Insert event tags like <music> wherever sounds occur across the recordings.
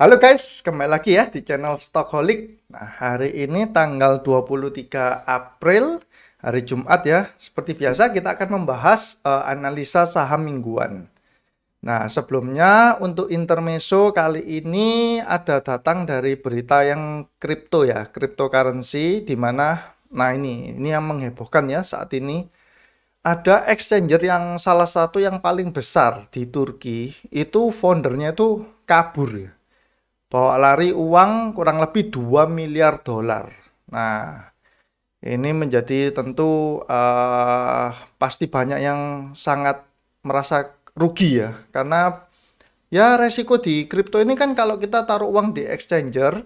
Halo guys, kembali lagi ya di channel Stockholic. Nah, hari ini tanggal 23 April, hari Jumat ya. Seperti biasa kita akan membahas uh, analisa saham mingguan. Nah, sebelumnya untuk intermeso kali ini ada datang dari berita yang kripto ya, cryptocurrency di mana nah ini ini yang menghebohkan ya saat ini ada exchanger yang salah satu yang paling besar di Turki itu foundernya itu kabur ya bawa lari uang kurang lebih 2 miliar dolar. Nah, ini menjadi tentu uh, pasti banyak yang sangat merasa rugi ya, karena ya resiko di kripto ini kan kalau kita taruh uang di exchanger,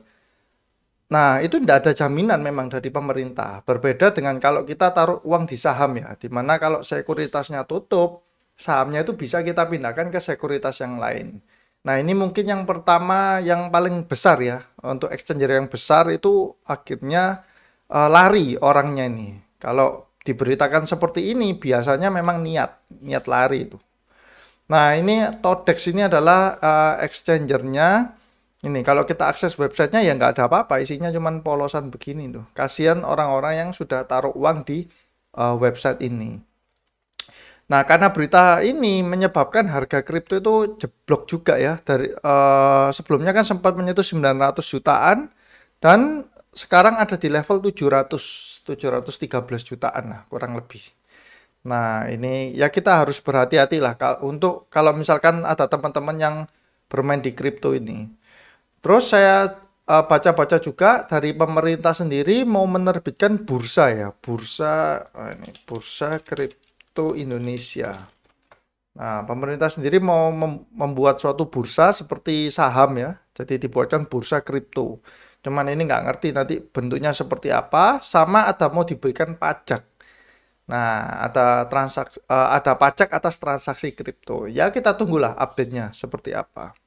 nah itu tidak ada jaminan memang dari pemerintah. Berbeda dengan kalau kita taruh uang di saham ya, dimana kalau sekuritasnya tutup, sahamnya itu bisa kita pindahkan ke sekuritas yang lain. Nah, ini mungkin yang pertama yang paling besar ya. Untuk exchanger yang besar itu akhirnya uh, lari orangnya ini. Kalau diberitakan seperti ini biasanya memang niat, niat lari itu. Nah, ini Todex ini adalah uh, eh, exchanger Ini kalau kita akses websitenya ya nggak ada apa-apa, isinya cuman polosan begini tuh. Kasihan orang-orang yang sudah taruh uang di uh, website ini. Nah, karena berita ini menyebabkan harga kripto itu jeblok juga ya. Dari uh, sebelumnya kan sempat menyentuh 900 jutaan dan sekarang ada di level 700 713 jutaan lah kurang lebih. Nah, ini ya kita harus berhati hatilah untuk kalau misalkan ada teman-teman yang bermain di kripto ini. Terus saya eh, baca-baca uh, baca -baca juga dari pemerintah sendiri mau menerbitkan bursa ya, bursa eh, ini bursa kripto kripto Indonesia. Nah, pemerintah sendiri mau membuat suatu bursa seperti saham ya. Jadi dibuatkan bursa kripto. Cuman ini nggak ngerti nanti bentuknya seperti apa, sama ada mau diberikan pajak. Nah, ada transaksi eh, ada pajak atas transaksi kripto. Ya kita tunggulah update-nya seperti apa.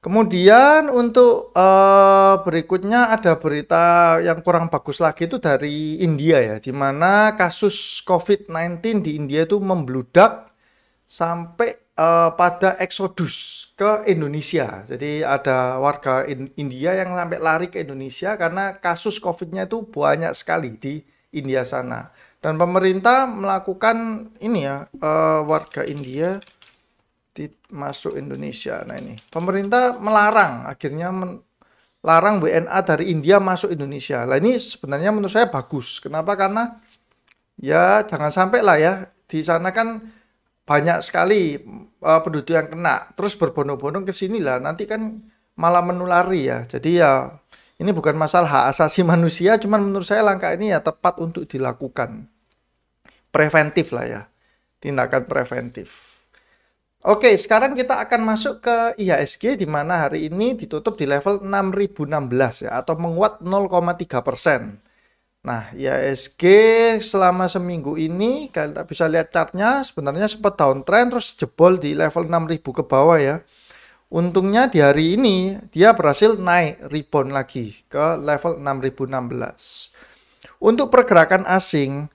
Kemudian untuk uh, berikutnya ada berita yang kurang bagus lagi itu dari India ya, di mana kasus COVID-19 di India itu membludak sampai uh, pada eksodus ke Indonesia. Jadi ada warga in India yang sampai lari ke Indonesia karena kasus COVID-nya itu banyak sekali di India sana. Dan pemerintah melakukan ini ya, uh, warga India masuk Indonesia. Nah ini pemerintah melarang akhirnya melarang WNA dari India masuk Indonesia. Nah ini sebenarnya menurut saya bagus. Kenapa? Karena ya jangan sampai lah ya di sana kan banyak sekali uh, penduduk yang kena. Terus berbondong-bondong ke sini lah. Nanti kan malah menulari ya. Jadi ya ini bukan masalah hak asasi manusia. Cuman menurut saya langkah ini ya tepat untuk dilakukan. Preventif lah ya. Tindakan preventif. Oke, sekarang kita akan masuk ke IHSG di mana hari ini ditutup di level 6016 ya atau menguat 0,3 Nah, IHSG selama seminggu ini kalian tak bisa lihat chartnya sebenarnya sempat downtrend terus jebol di level 6000 ke bawah ya. Untungnya di hari ini dia berhasil naik rebound lagi ke level 6016. Untuk pergerakan asing,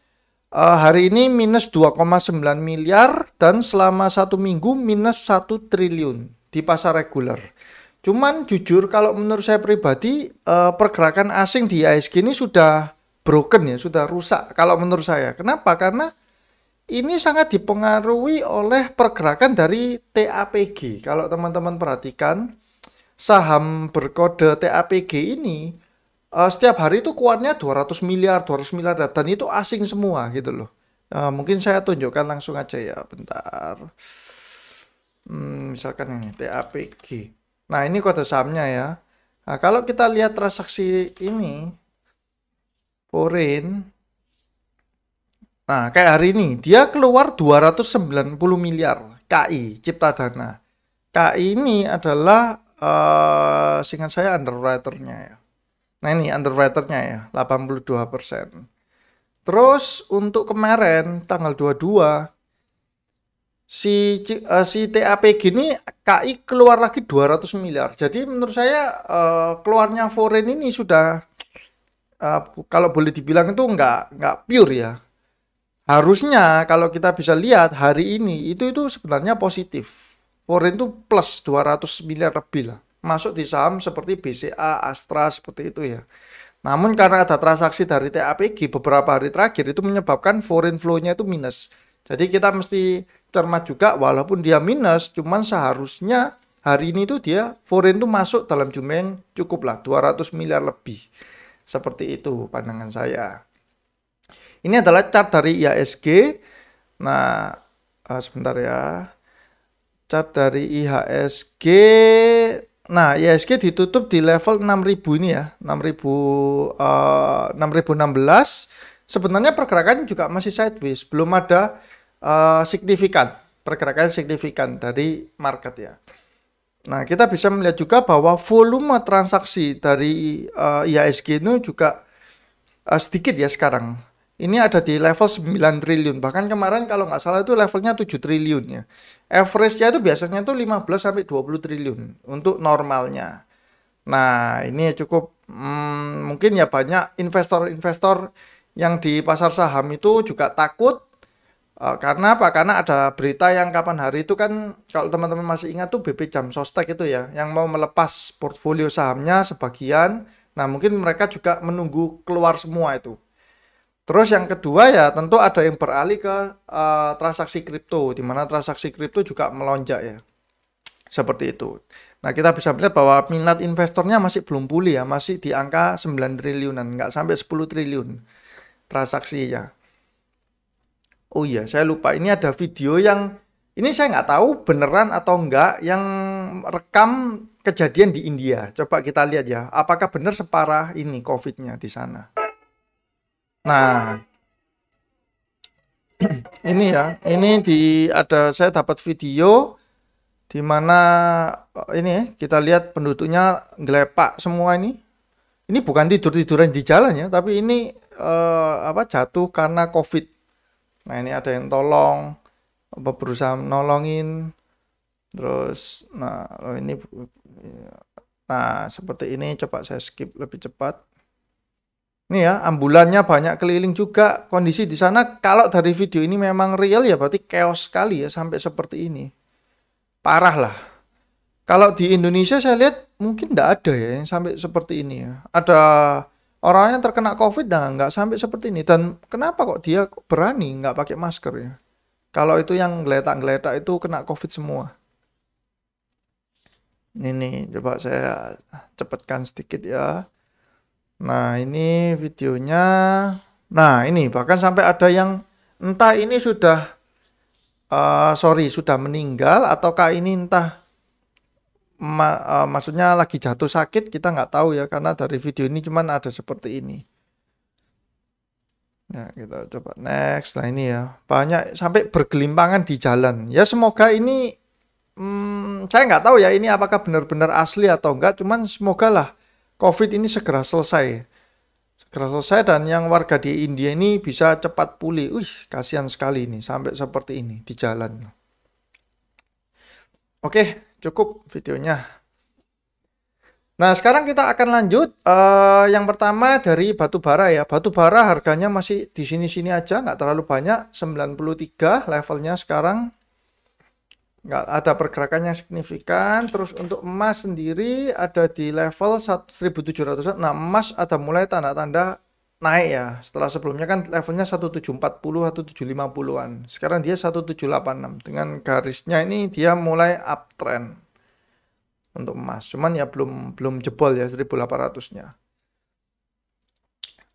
uh, hari ini minus 2,9 miliar dan selama satu minggu minus 1 triliun di pasar reguler. Cuman jujur kalau menurut saya pribadi uh, pergerakan asing di ISG ini sudah broken ya, sudah rusak kalau menurut saya. Kenapa? Karena ini sangat dipengaruhi oleh pergerakan dari TAPG. Kalau teman-teman perhatikan saham berkode TAPG ini uh, setiap hari itu kuatnya 200 miliar, 200 miliar dan itu asing semua gitu loh. Uh, mungkin saya tunjukkan langsung aja ya, bentar. Hmm, misalkan ini TAPG. Nah, ini kode sahamnya ya. Nah, kalau kita lihat transaksi ini foreign Nah, kayak hari ini dia keluar 290 miliar KI Cipta Dana. KI ini adalah uh, eh, singkat saya underwriternya ya. Nah ini underwriternya ya, 82%. Terus untuk kemarin tanggal 22 si uh, si TAPG ini KI keluar lagi 200 miliar. Jadi menurut saya uh, keluarnya foreign ini sudah uh, kalau boleh dibilang itu nggak nggak pure ya. Harusnya kalau kita bisa lihat hari ini itu itu sebenarnya positif. Foreign itu plus 200 miliar lebih lah masuk di saham seperti BCA, Astra seperti itu ya. Namun karena ada transaksi dari TAPG beberapa hari terakhir itu menyebabkan foreign flow-nya itu minus. Jadi kita mesti cermat juga walaupun dia minus cuman seharusnya hari ini itu dia foreign tuh masuk dalam jumlah yang cukup lah 200 miliar lebih. Seperti itu pandangan saya. Ini adalah chart dari IHSG. Nah, eh, sebentar ya. Chart dari IHSG Nah, ISG ditutup di level 6000 ini ya, 6000 uh, 6016. Sebenarnya pergerakannya juga masih sideways, belum ada uh, signifikan pergerakan signifikan dari market ya. Nah, kita bisa melihat juga bahwa volume transaksi dari uh, eh, IHSG ini juga uh, sedikit ya sekarang ini ada di level 9 triliun. Bahkan kemarin kalau nggak salah itu levelnya 7 triliun ya. Average-nya itu biasanya itu 15 sampai 20 triliun untuk normalnya. Nah, ini cukup hmm, mungkin ya banyak investor-investor yang di pasar saham itu juga takut uh, karena apa? Karena ada berita yang kapan hari itu kan kalau teman-teman masih ingat tuh BP Jam Sostek itu ya yang mau melepas portfolio sahamnya sebagian. Nah, mungkin mereka juga menunggu keluar semua itu. Terus yang kedua ya tentu ada yang beralih ke uh, transaksi kripto, di mana transaksi kripto juga melonjak ya. Seperti itu. Nah kita bisa melihat bahwa minat investornya masih belum pulih ya, masih di angka 9 triliunan, nggak sampai 10 triliun transaksinya. Oh iya, saya lupa ini ada video yang ini saya nggak tahu beneran atau enggak yang rekam kejadian di India. Coba kita lihat ya, apakah benar separah ini COVID-nya di sana. Nah, <clears throat> ini ya, ini di ada saya dapat video di mana eh, ini ya, kita lihat penduduknya ngelepak semua ini. Ini bukan tidur-tiduran di jalan ya, tapi ini eh, apa jatuh karena Covid. Nah, ini ada yang tolong apa berusaha nolongin. Terus nah ini nah seperti ini coba saya skip lebih cepat. Nih ya, ambulannya banyak keliling juga. Kondisi di sana kalau dari video ini memang real ya berarti chaos sekali ya sampai seperti ini. Parah lah. Kalau di Indonesia saya lihat mungkin tidak ada ya yang sampai seperti ini ya. Ada orangnya terkena COVID dan nah, nggak sampai seperti ini. Dan kenapa kok dia berani nggak pakai masker ya? Kalau itu yang geletak-geletak itu kena COVID semua. Ini nih, coba saya cepatkan sedikit ya. Nah, ini videonya. Nah, ini bahkan sampai ada yang entah ini sudah uh, sorry, sudah meninggal ataukah ini entah ma uh, maksudnya lagi jatuh sakit kita nggak tahu ya karena dari video ini cuman ada seperti ini. Nah, kita coba next. Nah, ini ya. Banyak sampai bergelimpangan di jalan. Ya, semoga ini hmm, saya nggak tahu ya ini apakah benar-benar asli atau enggak, cuman semoga lah COVID ini segera selesai. Segera selesai dan yang warga di India ini bisa cepat pulih. Wih, kasihan sekali ini sampai seperti ini di jalan. Oke, cukup videonya. Nah, sekarang kita akan lanjut uh, yang pertama dari batu bara ya. Batu bara harganya masih di sini-sini aja, nggak terlalu banyak, 93 levelnya sekarang nggak ada pergerakan yang signifikan terus untuk emas sendiri ada di level 1700 nah emas ada mulai tanda-tanda naik ya setelah sebelumnya kan levelnya 1740 1750-an sekarang dia 1786 dengan garisnya ini dia mulai uptrend untuk emas cuman ya belum belum jebol ya 1800 nya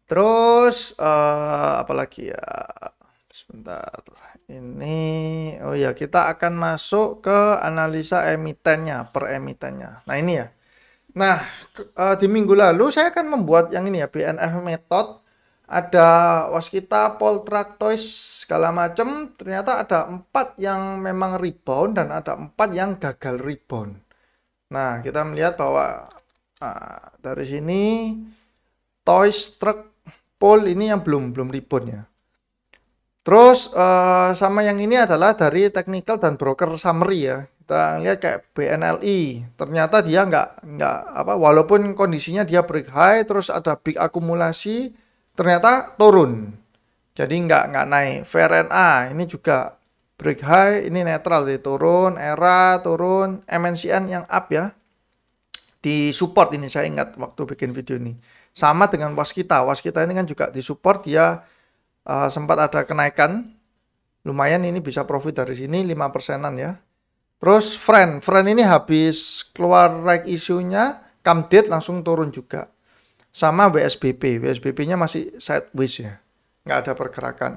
terus uh, eh, apalagi ya sebentar ini oh ya kita akan masuk ke analisa emitennya per emitennya nah ini ya nah eh, di minggu lalu saya akan membuat yang ini ya BNF method ada waskita toys segala macam ternyata ada empat yang memang rebound dan ada empat yang gagal rebound nah kita melihat bahwa nah, dari sini toys truck pol ini yang belum belum rebound ya Terus uh, sama yang ini adalah dari technical dan broker summary ya. Kita lihat kayak BNLI, ternyata dia nggak nggak apa walaupun kondisinya dia break high terus ada big akumulasi ternyata turun. Jadi nggak nggak naik. VRNA ini juga break high, ini netral di turun, ERA turun, MNCN yang up ya. Di support ini saya ingat waktu bikin video ini. Sama dengan waskita, waskita ini kan juga di support dia uh, sempat ada kenaikan lumayan ini bisa profit dari sini 5 persenan ya terus friend friend ini habis keluar right isunya kamdate langsung turun juga sama WSBP WSBP nya masih sideways ya nggak ada pergerakan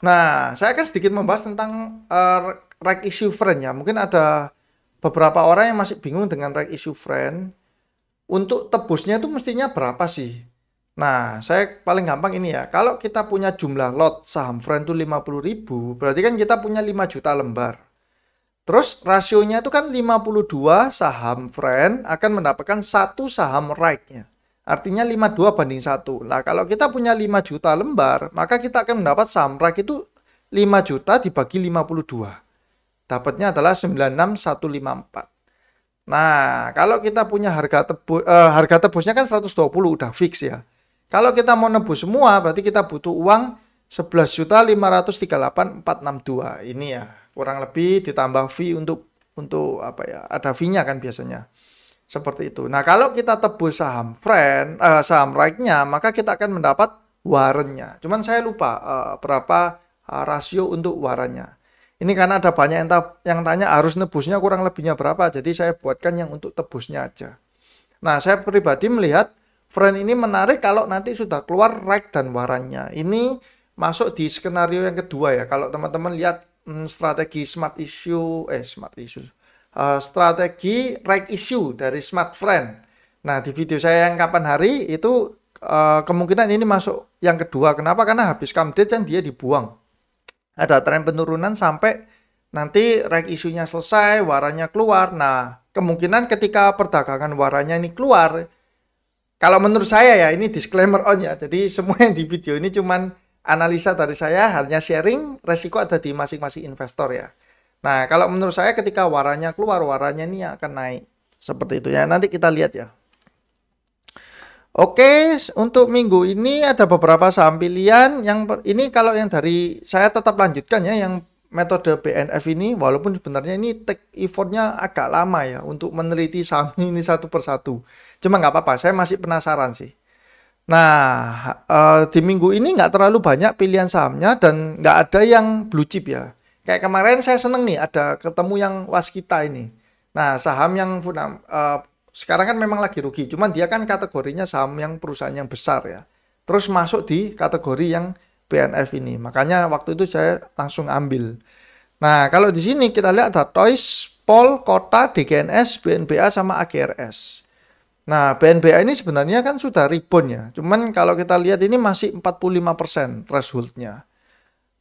nah saya akan sedikit membahas tentang uh, eh, right issue friend ya mungkin ada beberapa orang yang masih bingung dengan right issue friend untuk tebusnya itu mestinya berapa sih Nah, saya paling gampang ini ya. Kalau kita punya jumlah lot saham friend itu ribu berarti kan kita punya 5 juta lembar. Terus rasionya itu kan 52 saham friend akan mendapatkan satu saham right-nya. Artinya 52 banding 1. Nah, kalau kita punya 5 juta lembar, maka kita akan mendapat saham right itu 5 juta dibagi 52. Dapatnya adalah 96154. Nah, kalau kita punya harga tebus, eh, harga tebusnya kan 120 udah fix ya. Kalau kita mau nebus semua berarti kita butuh uang 11.538.462. Ini ya, kurang lebih ditambah fee untuk untuk apa ya? Ada fee-nya kan biasanya. Seperti itu. Nah, kalau kita tebus saham friend, eh, saham right-nya, maka kita akan mendapat warennya. Cuman saya lupa eh, berapa eh, rasio untuk warannya. Ini karena ada banyak yang, yang tanya harus nebusnya kurang lebihnya berapa. Jadi saya buatkan yang untuk tebusnya aja. Nah, saya pribadi melihat Friend ini menarik kalau nanti sudah keluar rek dan warannya. Ini masuk di skenario yang kedua ya. Kalau teman-teman lihat hmm, strategi smart issue, eh smart issue, uh, strategi rek issue dari smart friend. Nah di video saya yang kapan hari itu uh, kemungkinan ini masuk yang kedua. Kenapa? Karena habis kamdate kan dia dibuang. Ada tren penurunan sampai nanti rek isunya selesai, waranya keluar. Nah, kemungkinan ketika perdagangan waranya ini keluar, kalau menurut saya ya ini disclaimer on ya. Jadi semua yang di video ini cuman analisa dari saya, hanya sharing, resiko ada di masing-masing investor ya. Nah, kalau menurut saya ketika waranya keluar, waranya ini akan naik. Seperti itu ya. Nanti kita lihat ya. Oke, untuk minggu ini ada beberapa saham pilihan. Yang ini kalau yang dari saya tetap lanjutkan ya, yang metode BNF ini walaupun sebenarnya ini take effortnya agak lama ya untuk meneliti saham <laughs> ini satu persatu. Cuma nggak apa-apa, saya masih penasaran sih. Nah, uh, di minggu ini nggak terlalu banyak pilihan sahamnya dan nggak ada yang blue chip ya. Kayak kemarin saya seneng nih ada ketemu yang waskita ini. Nah, saham yang uh, sekarang kan memang lagi rugi, cuman dia kan kategorinya saham yang perusahaan yang besar ya. Terus masuk di kategori yang BNF ini. Makanya waktu itu saya langsung ambil. Nah, kalau di sini kita lihat ada Toys, Pol, Kota, DGNS, BNBA, sama AGRS. Nah, BNBA ini sebenarnya kan sudah rebound ya. Cuman kalau kita lihat ini masih 45% thresholdnya.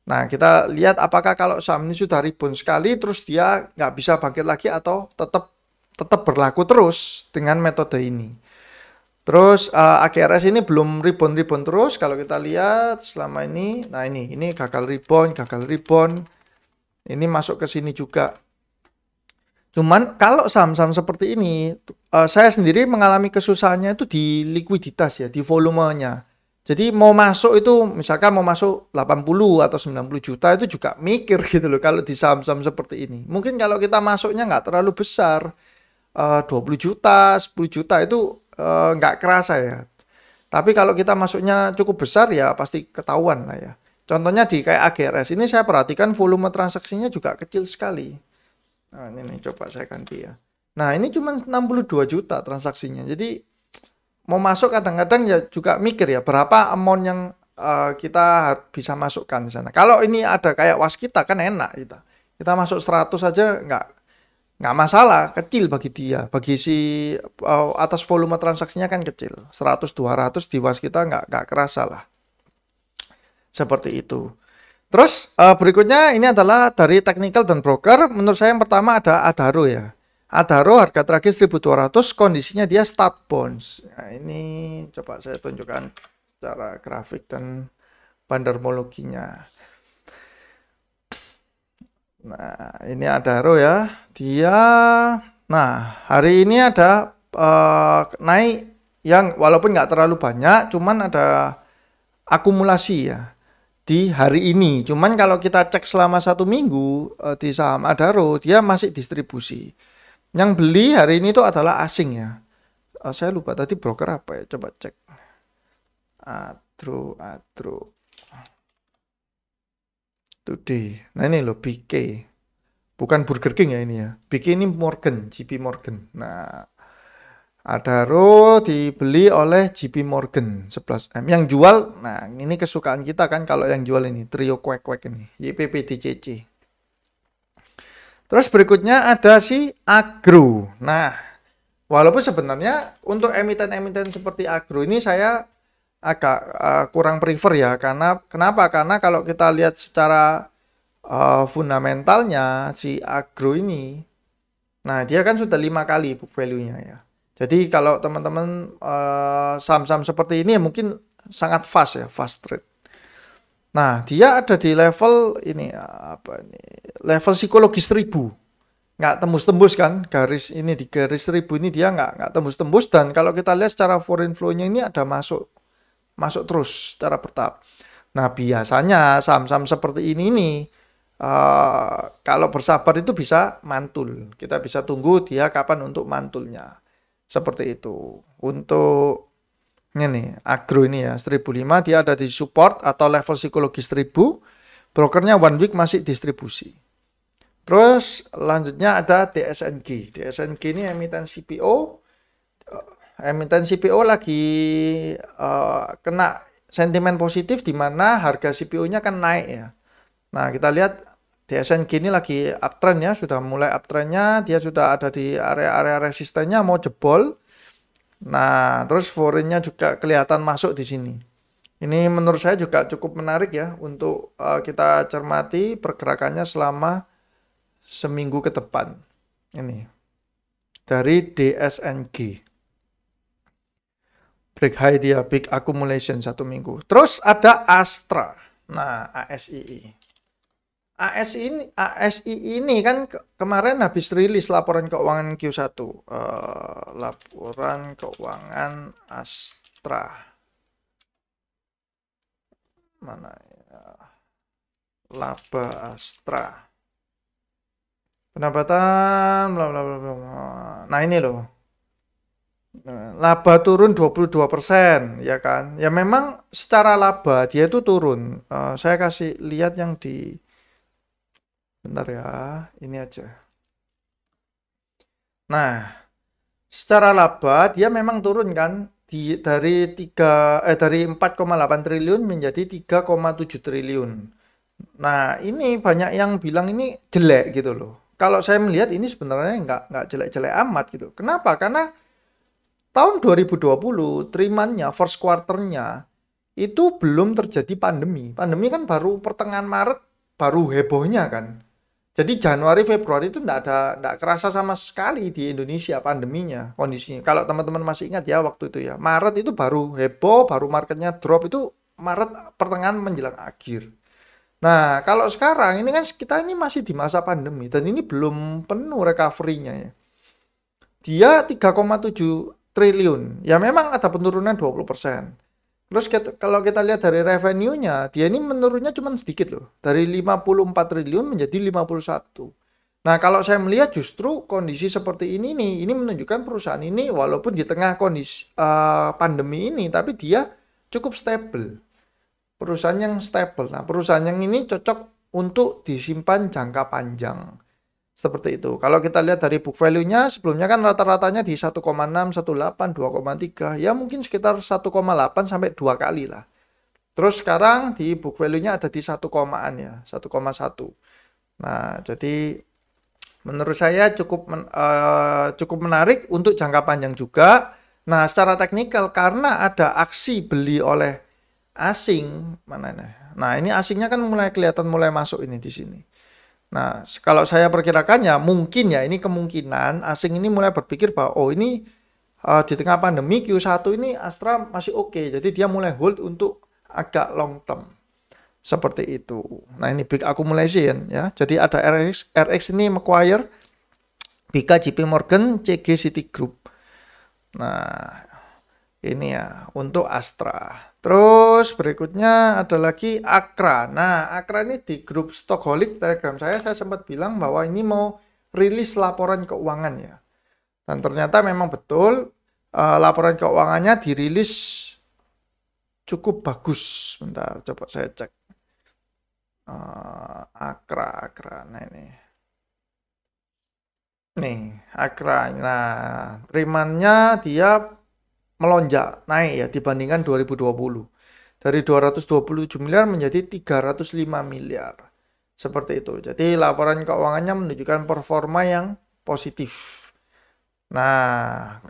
Nah, kita lihat apakah kalau saham ini sudah rebound sekali, terus dia nggak bisa bangkit lagi atau tetap tetap berlaku terus dengan metode ini. Terus uh, eh, AKRS ini belum rebound-rebound terus kalau kita lihat selama ini. Nah, ini ini gagal rebound, gagal rebound. Ini masuk ke sini juga. Cuman kalau saham-saham seperti ini uh, saya sendiri mengalami kesusahannya itu di likuiditas ya, di volumenya. Jadi mau masuk itu misalkan mau masuk 80 atau 90 juta itu juga mikir <laughs> gitu loh kalau di saham-saham seperti ini. Mungkin kalau kita masuknya nggak terlalu besar, eh, uh, 20 juta, 10 juta itu Eh, nggak uh, kerasa ya. Tapi kalau kita masuknya cukup besar ya pasti ketahuan lah ya. Contohnya di kayak AGRS ini saya perhatikan volume transaksinya juga kecil sekali. Nah, ini nih coba saya ganti ya. Nah, ini cuma 62 juta transaksinya. Jadi mau masuk kadang-kadang ya juga mikir ya berapa amount yang uh, kita bisa masukkan di sana. Kalau ini ada kayak was kita kan enak kita. Kita masuk 100 saja nggak nggak masalah kecil bagi dia bagi si uh, atas volume transaksinya kan kecil 100 200 di was kita nggak nggak kerasa lah seperti itu terus uh, berikutnya ini adalah dari technical dan broker menurut saya yang pertama ada Adaro ya Adaro harga terakhir 1200 kondisinya dia start bounce nah, ini coba saya tunjukkan secara grafik dan bandarmologinya Nah, ini ada row ya. Dia nah, hari ini ada uh, naik yang walaupun nggak terlalu banyak, cuman ada akumulasi ya di hari ini. Cuman kalau kita cek selama satu minggu uh, di saham ada dia masih distribusi. Yang beli hari ini itu adalah asing ya. Uh, saya lupa tadi broker apa ya, coba cek. Adro, Adro. Today. Nah ini loh BK. Bukan Burger King ya ini ya. BK ini Morgan, JP Morgan. Nah, ada Adaro dibeli oleh JP Morgan 11M. Yang jual, nah ini kesukaan kita kan kalau yang jual ini trio kuek-kuek ini, YPPDCC. Terus berikutnya ada si Agro. Nah, walaupun sebenarnya untuk emiten-emiten seperti Agro ini saya agak uh, kurang prefer ya karena kenapa karena kalau kita lihat secara uh, fundamentalnya si agro ini nah dia kan sudah lima kali book value-nya ya jadi kalau teman-teman saham eh, saham-saham seperti ini ya mungkin sangat fast ya fast trade nah dia ada di level ini apa ini level psikologis 1000 nggak tembus-tembus kan garis ini di garis 1000 ini dia nggak nggak tembus-tembus dan kalau kita lihat secara foreign flow-nya ini ada masuk masuk terus secara bertahap. Nah biasanya saham-saham seperti ini ini uh, kalau bersabar itu bisa mantul. Kita bisa tunggu dia kapan untuk mantulnya. Seperti itu. Untuk ini nih, agro ini ya 1005 dia ada di support atau level psikologis 1000. Brokernya one week masih distribusi. Terus lanjutnya ada DSNG. DSNG ini emiten CPO emiten CPO lagi uh, kena sentimen positif di mana harga CPO-nya kan naik ya. Nah, kita lihat DSNG ini lagi uptrend ya, sudah mulai uptrendnya, dia sudah ada di area-area resistennya mau jebol. Nah, terus forennya juga kelihatan masuk di sini. Ini menurut saya juga cukup menarik ya untuk uh, kita cermati pergerakannya selama seminggu ke depan. Ini dari DSNG break high dia big accumulation satu minggu. Terus ada Astra. Nah, ASII. ASI ini, ASI ini kan kemarin habis rilis laporan keuangan Q1. Uh, eh, laporan keuangan Astra. Mana ya? Laba Astra. Pendapatan bla bla bla. Nah, ini loh laba turun 22% persen ya kan ya memang secara laba dia itu turun uh, saya kasih lihat yang di bentar ya ini aja nah secara laba dia memang turun kan di dari tiga eh dari 4,8 triliun menjadi 3,7 triliun nah ini banyak yang bilang ini jelek gitu loh kalau saya melihat ini sebenarnya nggak nggak jelek-jelek amat gitu kenapa karena tahun 2020 trimannya first quarternya itu belum terjadi pandemi. Pandemi kan baru pertengahan Maret baru hebohnya kan. Jadi Januari Februari itu tidak ada tidak kerasa sama sekali di Indonesia pandeminya kondisinya. Kalau teman-teman masih ingat ya waktu itu ya Maret itu baru heboh, baru marketnya drop itu Maret pertengahan menjelang akhir. Nah kalau sekarang ini kan kita ini masih di masa pandemi dan ini belum penuh recovery-nya ya. Dia triliun. Ya memang ada penurunan 20%. Terus kita, kalau kita lihat dari revenue-nya, dia ini menurunnya cuma sedikit loh. Dari 54 triliun menjadi 51. Nah, kalau saya melihat justru kondisi seperti ini nih, ini menunjukkan perusahaan ini walaupun di tengah kondisi uh, pandemi ini, tapi dia cukup stable. Perusahaan yang stable. Nah, perusahaan yang ini cocok untuk disimpan jangka panjang. Seperti itu. Kalau kita lihat dari book value-nya, sebelumnya kan rata-ratanya di 1,6, 1,8, 2,3. Ya mungkin sekitar 1,8 sampai 2 kali lah. Terus sekarang di book value-nya ada di 1 an ya, 1,1. Nah, jadi menurut saya cukup men, uh, cukup menarik untuk jangka panjang juga. Nah, secara teknikal karena ada aksi beli oleh asing, mana nih? Nah, ini asingnya kan mulai kelihatan mulai masuk ini di sini. Nah, kalau saya perkirakannya mungkin ya ini kemungkinan asing ini mulai berpikir bahwa oh ini uh, di tengah pandemi Q1 ini Astra masih oke. Okay, jadi dia mulai hold untuk agak long term. Seperti itu. Nah, ini big accumulation ya. Jadi ada RX RX ini Macquarie, BK JP Morgan, CG City Group Nah, ini ya untuk Astra. Terus berikutnya ada lagi Akra. Nah, Akra ini di grup Stockholic Telegram saya, saya sempat bilang bahwa ini mau rilis laporan keuangan ya. Dan ternyata memang betul uh, laporan keuangannya dirilis cukup bagus. Bentar, coba saya cek. Uh, Akra, Akra. Nah ini. Nih, Akra. Nah, rimannya dia melonjak naik ya dibandingkan 2020 dari 227 miliar menjadi 305 miliar seperti itu jadi laporan keuangannya menunjukkan performa yang positif Nah,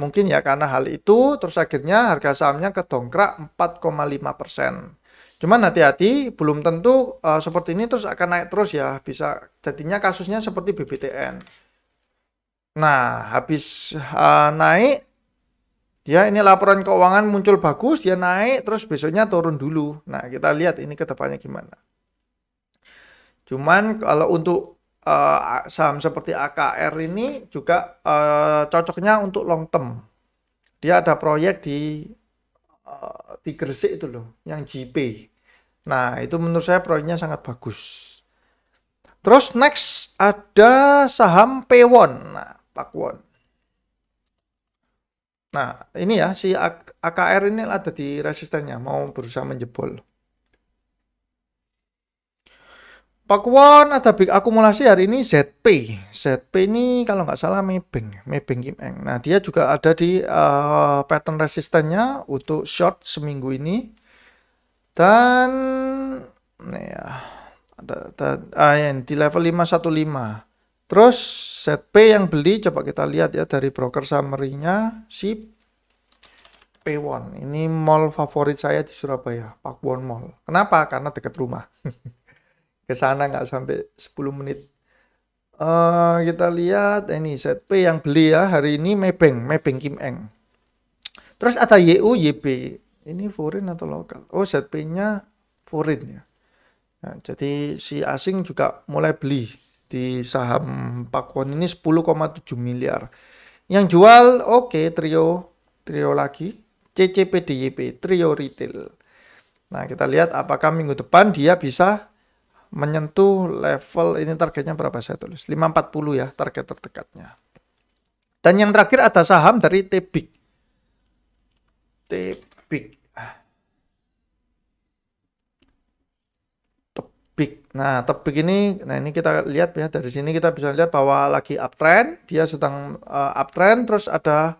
mungkin ya karena hal itu terus akhirnya harga sahamnya kedongkrak 4,5 persen. Cuman hati-hati, belum tentu uh, seperti ini terus akan naik terus ya. Bisa jadinya kasusnya seperti BBTN. Nah, habis uh, naik Ya ini laporan keuangan muncul bagus, dia naik, terus besoknya turun dulu. Nah, kita lihat ini kedepannya gimana. Cuman kalau untuk uh, saham seperti AKR ini juga uh, cocoknya untuk long term. Dia ada proyek di uh, eh, Gresik itu loh, yang JP. Nah, itu menurut saya proyeknya sangat bagus. Terus next ada saham Pewon. Nah, Pakwon. Nah, ini ya si AKR ini ada di resistennya, mau berusaha menjebol. Pakuwon ada big akumulasi hari ini ZP. ZP ini kalau nggak salah Maybank, Maybank Kim Eng. Nah, dia juga ada di uh, pattern resistennya untuk short seminggu ini. Dan nih ya, ada, ada ah, ya, di level 515. Terus ZP yang beli coba kita lihat ya dari broker summary-nya si P1. Ini mall favorit saya di Surabaya, Pakuwon Mall. Kenapa? Karena dekat rumah. <laughs> Ke sana nggak sampai 10 menit. Uh, kita lihat ini ZP yang beli ya hari ini Mebeng, Mebeng Kim Eng. Terus ada YU, YB. Ini foreign atau lokal? Oh, ZP-nya foreign ya. Nah, jadi si asing juga mulai beli di saham Pakuan ini 10,7 miliar. Yang jual oke okay, Trio, Trio lagi, CCPDYP, Trio Retail. Nah, kita lihat apakah minggu depan dia bisa menyentuh level ini targetnya berapa saya tulis 540 ya target terdekatnya. Dan yang terakhir ada saham dari Tebik Tebik Big. Nah, Tebik ini nah ini kita lihat ya dari sini kita bisa lihat bahwa lagi uptrend, dia sedang uh, uptrend terus ada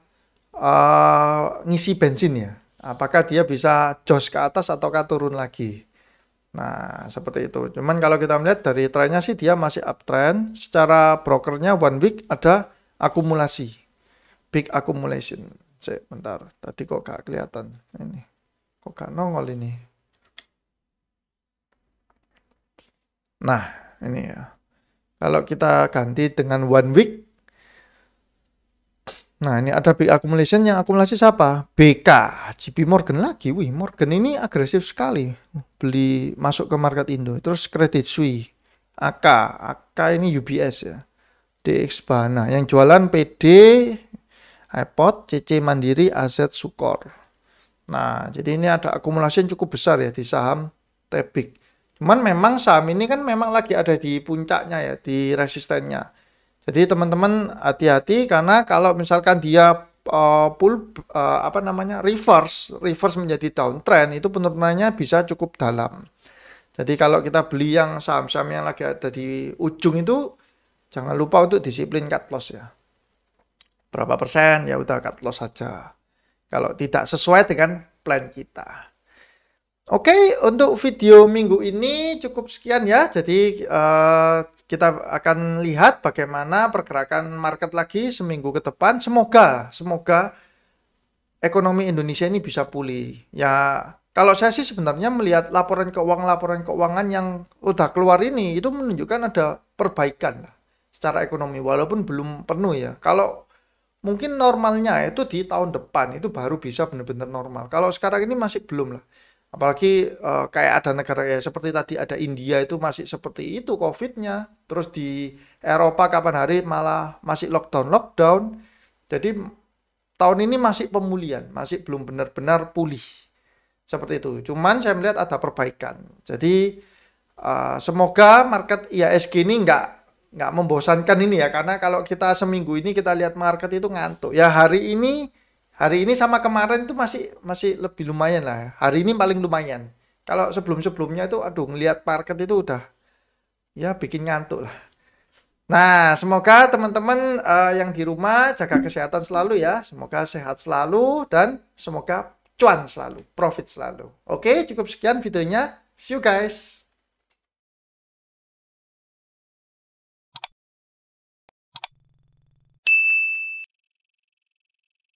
uh, ngisi bensin ya. Apakah dia bisa jos ke atas ataukah turun lagi? Nah, seperti itu. Cuman kalau kita melihat dari trennya sih dia masih uptrend. Secara brokernya one week ada akumulasi. Big accumulation. Cek bentar. Tadi kok gak kelihatan. Ini. Kok gak nongol ini? Nah, ini ya. Kalau kita ganti dengan one week. Nah, ini ada big accumulation yang akumulasi siapa? BK, JP Morgan lagi. Wih, Morgan ini agresif sekali. Beli masuk ke market Indo. Terus Credit Sui, AK, AK ini UBS ya. DX Bana. Yang jualan PD, iPod, CC Mandiri, Aset Sukor. Nah, jadi ini ada akumulasi yang cukup besar ya di saham Tebik. Cuman memang saham ini kan memang lagi ada di puncaknya ya, di resistennya. Jadi teman-teman hati-hati karena kalau misalkan dia uh, pull uh, apa namanya reverse, reverse menjadi downtrend itu penurunannya bisa cukup dalam. Jadi kalau kita beli yang saham-saham yang lagi ada di ujung itu jangan lupa untuk disiplin cut loss ya. Berapa persen ya udah cut loss saja. Kalau tidak sesuai dengan plan kita. Oke, okay, untuk video minggu ini cukup sekian ya. Jadi uh, kita akan lihat bagaimana pergerakan market lagi seminggu ke depan. Semoga, semoga ekonomi Indonesia ini bisa pulih. Ya, kalau saya sih sebenarnya melihat laporan keuangan-laporan keuangan yang udah keluar ini itu menunjukkan ada perbaikan lah secara ekonomi walaupun belum penuh ya. Kalau mungkin normalnya itu di tahun depan itu baru bisa benar-benar normal. Kalau sekarang ini masih belum lah. Apalagi uh, kayak ada negara ya seperti tadi ada India itu masih seperti itu COVID-nya. Terus di Eropa kapan hari malah masih lockdown lockdown. Jadi tahun ini masih pemulihan, masih belum benar-benar pulih seperti itu. Cuman saya melihat ada perbaikan. Jadi uh, semoga market IASG ini nggak nggak membosankan ini ya karena kalau kita seminggu ini kita lihat market itu ngantuk. Ya hari ini hari ini sama kemarin itu masih masih lebih lumayan lah hari ini paling lumayan kalau sebelum-sebelumnya itu aduh ngelihat market itu udah ya bikin ngantuk lah Nah, semoga teman-teman uh, yang di rumah jaga kesehatan selalu ya. Semoga sehat selalu dan semoga cuan selalu, profit selalu. Oke, cukup sekian videonya. See you guys.